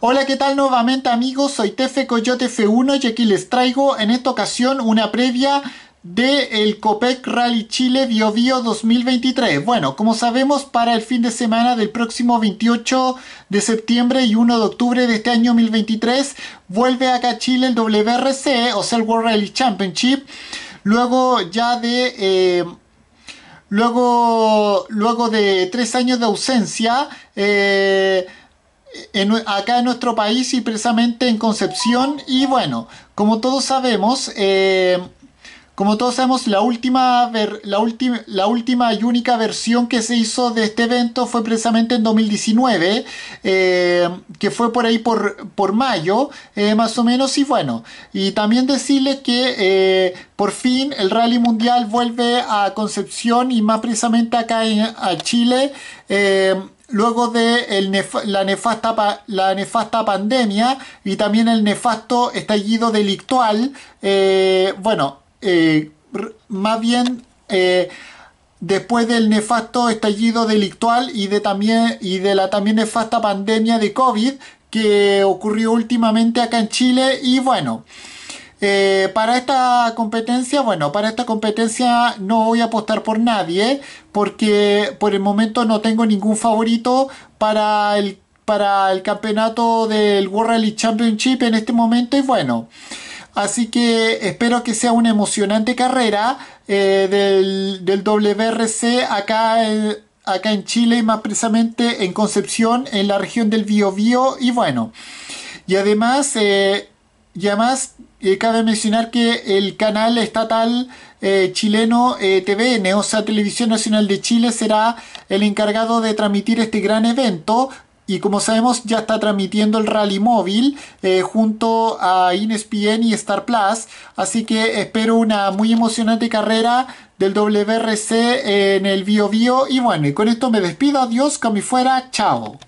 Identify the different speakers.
Speaker 1: Hola, ¿qué tal nuevamente amigos? Soy Tefe Coyote F1 y aquí les traigo en esta ocasión una previa de el Copec Rally Chile BioBio 2023. Bueno, como sabemos, para el fin de semana del próximo 28 de septiembre y 1 de octubre de este año 2023, vuelve acá a Chile el WRC, o sea, el World Rally Championship. Luego ya de... Eh, luego, luego de tres años de ausencia, eh, acá en nuestro país y precisamente en Concepción. Y bueno, como todos sabemos, eh, como todos sabemos, la última, la, la última y única versión que se hizo de este evento fue precisamente en 2019, eh, que fue por ahí por, por mayo, eh, más o menos, y bueno, y también decirle que por fin el Rally Mundial vuelve a Concepción y más precisamente acá en, a Chile luego de la, nefasta la nefasta pandemia y también el nefasto estallido delictual, eh, bueno, eh, más bien eh, después del nefasto estallido delictual y de, también, y de la también nefasta pandemia de COVID que ocurrió últimamente acá en Chile y bueno. Eh, para esta competencia, bueno, para esta competencia no voy a apostar por nadie, porque por el momento no tengo ningún favorito para el, para el campeonato del World Rally Championship en este momento y bueno. Así que espero que sea una emocionante carrera eh, del, WRC acá en, acá en Chile y más precisamente en Concepción, en la región del Biobío. Y bueno, y además eh, y además, eh, cabe mencionar que el canal estatal eh, chileno eh, TVN, o Televisión Nacional de Chile, será el encargado de transmitir este gran evento. Y como sabemos, ya está transmitiendo el rally móvil junto a InSPN e y Star Plus. Así que espero una muy emocionante carrera del WRC en el BioBio. Y bueno, y con esto me despido. Adiós, cami fuera. Chao.